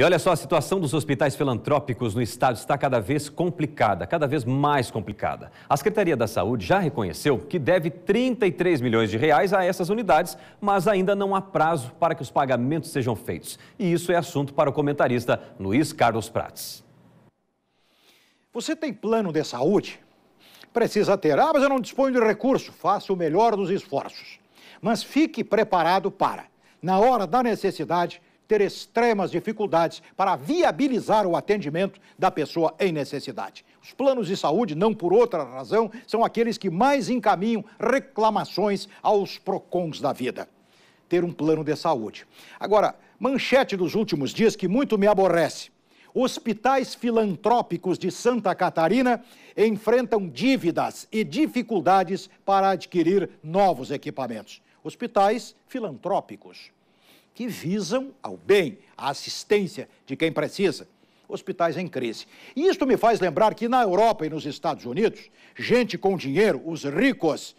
E olha só, a situação dos hospitais filantrópicos no estado está cada vez complicada, cada vez mais complicada. A Secretaria da Saúde já reconheceu que deve 33 milhões de reais a essas unidades, mas ainda não há prazo para que os pagamentos sejam feitos. E isso é assunto para o comentarista Luiz Carlos Prates. Você tem plano de saúde? Precisa ter. Ah, mas eu não disponho de recurso. Faça o melhor dos esforços. Mas fique preparado para, na hora da necessidade, ter extremas dificuldades para viabilizar o atendimento da pessoa em necessidade. Os planos de saúde, não por outra razão, são aqueles que mais encaminham reclamações aos PROCONs da vida. Ter um plano de saúde. Agora, manchete dos últimos dias que muito me aborrece. Hospitais filantrópicos de Santa Catarina enfrentam dívidas e dificuldades para adquirir novos equipamentos. Hospitais filantrópicos que visam ao bem, à assistência de quem precisa. Hospitais em crise. E isto me faz lembrar que na Europa e nos Estados Unidos, gente com dinheiro, os ricos,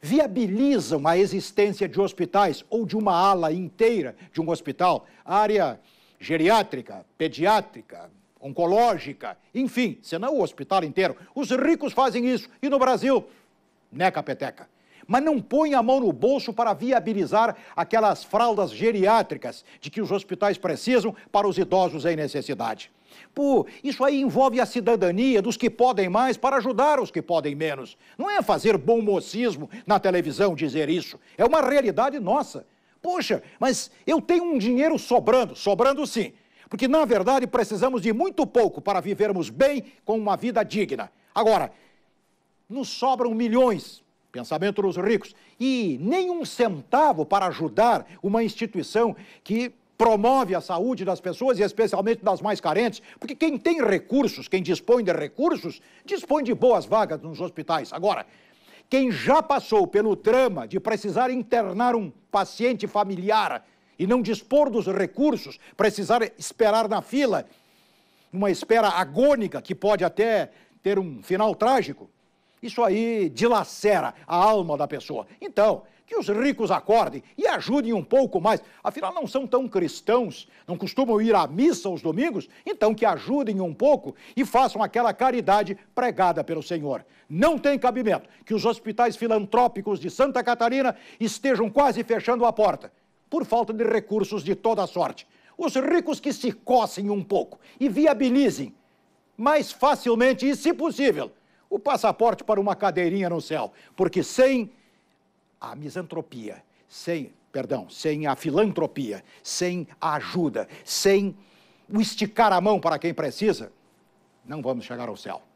viabilizam a existência de hospitais ou de uma ala inteira de um hospital, área geriátrica, pediátrica, oncológica, enfim, senão o hospital inteiro. Os ricos fazem isso. E no Brasil, neca né, peteca mas não põe a mão no bolso para viabilizar aquelas fraldas geriátricas de que os hospitais precisam para os idosos em necessidade. Pô, isso aí envolve a cidadania dos que podem mais para ajudar os que podem menos. Não é fazer bom mocismo na televisão dizer isso. É uma realidade nossa. Poxa, mas eu tenho um dinheiro sobrando, sobrando sim. Porque, na verdade, precisamos de muito pouco para vivermos bem com uma vida digna. Agora, nos sobram milhões pensamento dos ricos, e nem um centavo para ajudar uma instituição que promove a saúde das pessoas e especialmente das mais carentes, porque quem tem recursos, quem dispõe de recursos, dispõe de boas vagas nos hospitais. Agora, quem já passou pelo trama de precisar internar um paciente familiar e não dispor dos recursos, precisar esperar na fila, uma espera agônica que pode até ter um final trágico, isso aí dilacera a alma da pessoa. Então, que os ricos acordem e ajudem um pouco mais. Afinal, não são tão cristãos, não costumam ir à missa aos domingos, então que ajudem um pouco e façam aquela caridade pregada pelo Senhor. Não tem cabimento que os hospitais filantrópicos de Santa Catarina estejam quase fechando a porta, por falta de recursos de toda sorte. Os ricos que se cossem um pouco e viabilizem mais facilmente e, se possível, o passaporte para uma cadeirinha no céu, porque sem a misantropia, sem, perdão, sem a filantropia, sem a ajuda, sem o esticar a mão para quem precisa, não vamos chegar ao céu.